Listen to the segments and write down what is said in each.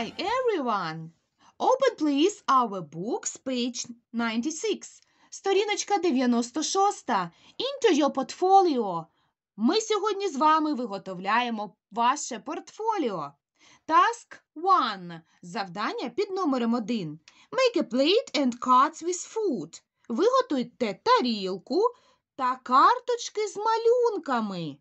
Hi, everyone! Open, please, our books, page 96. Сторіночка 96. Into your portfolio. Ми сьогодні з вами виготовляємо ваше портфоліо. Task 1. Завдання під номером 1. Make a plate and cards with food. Виготуйте тарілку та карточки з малюнками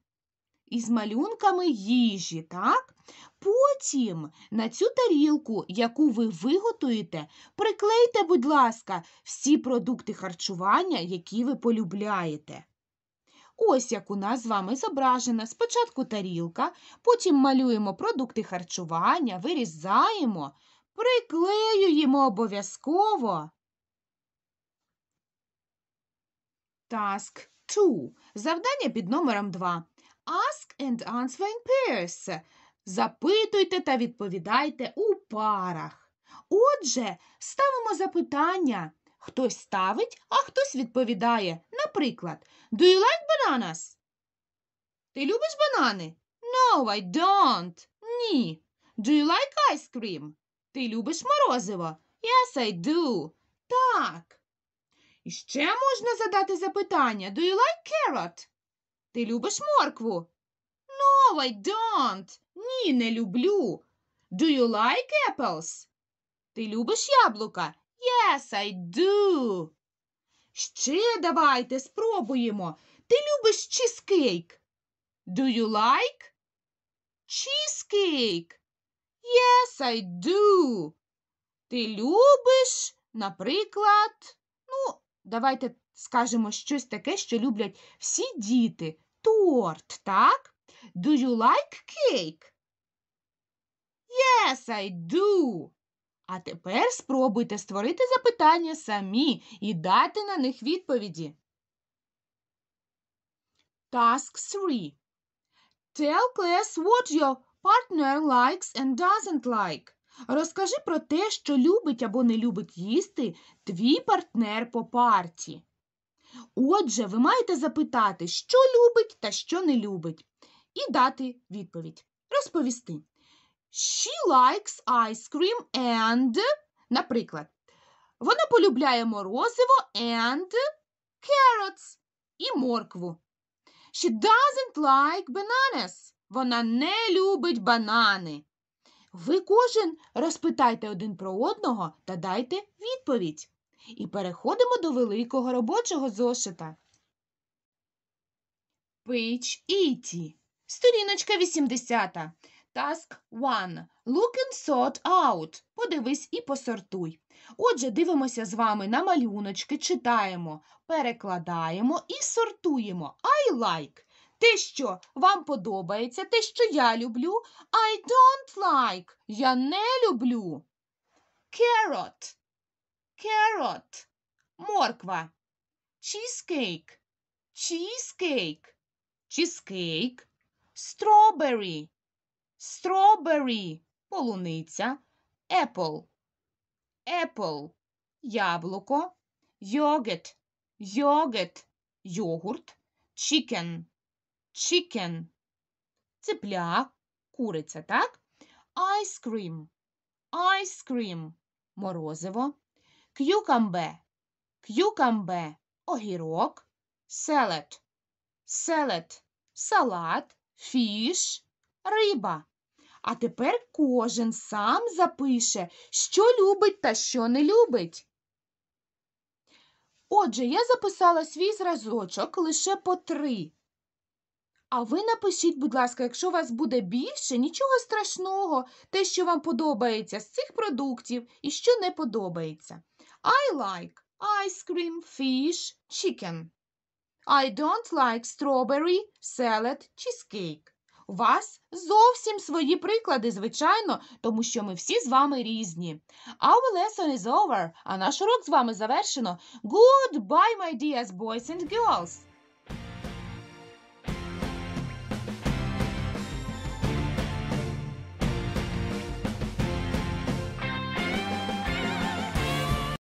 із малюнками їжі, так? Потім на цю тарілку, яку ви виготуєте, приклейте, будь ласка, всі продукти харчування, які ви полюбляєте. Ось як у нас з вами зображена спочатку тарілка, потім малюємо продукти харчування, вирізаємо, приклеюємо обов'язково. Таск 2. Завдання під номером 2 and answering in pairs. Запитуйте та відповідайте у парах. Отже, ставимо запитання. Хтось ставить, а хтось відповідає. Наприклад, Do you like bananas? Ти любиш банани? No, I don't. Ні. Do you like ice cream? Ти любиш морозиво? Yes, I do. Так. І ще можна задати запитання. Do you like carrot? Ти любиш моркву? No, I don't. Ні, не люблю. Do you like apples? Ти любиш яблука? Yes, I do. Ще давайте спробуємо. Ти любиш чізкейк? Do you like? Cheesecake. Yes, I do. Ти любиш, наприклад, ну, давайте скажемо щось таке, що люблять всі діти. Торт, так? Do you like cake? Yes, I do. А тепер спробуйте створити запитання самі і дати на них відповіді. Task 3. Tell class what your partner likes and doesn't like. Розкажи про те, що любить або не любить їсти твій партнер по парті. Отже, ви маєте запитати, що любить та що не любить і дати відповідь. Розповісти. She likes ice cream and, наприклад, вона полюбляє морозиво and carrots і моркву. She doesn't like bananas. Вона не любить банани. Ви кожен розпитайте один про одного та дайте відповідь. І переходимо до великого робочого зошита. Page Іті Сторіночка 80. Task 1. Look and sort out. Подивись і посортуй. Отже, дивимося з вами на малюночки, читаємо, перекладаємо і сортуємо. I like. Те, що вам подобається, те, що я люблю. I don't like. Я не люблю. Carrot. Carrot. Морква. Cheesecake. Cheesecake. Cheesecake strawberry, strawberry – полуниця, apple, apple – яблуко, yogurt, yogurt – йогурт, chicken, chicken – цепля, куриця, так? Ice cream, ice cream – морозиво, cucumber, cucumber – огірок, salad, salad – салат fish риба. А тепер кожен сам запише, що любить та що не любить. Отже, я записала свій зразочок лише по три. А ви напишіть, будь ласка, якщо у вас буде більше, нічого страшного, те, що вам подобається з цих продуктів і що не подобається. I like ice cream, fish, chicken. I don't like strawberry, salad, cheesecake. У вас зовсім свої приклади, звичайно, тому що ми всі з вами різні. Our lesson is over, а наш урок з вами завершено. Goodbye, my dears boys and girls!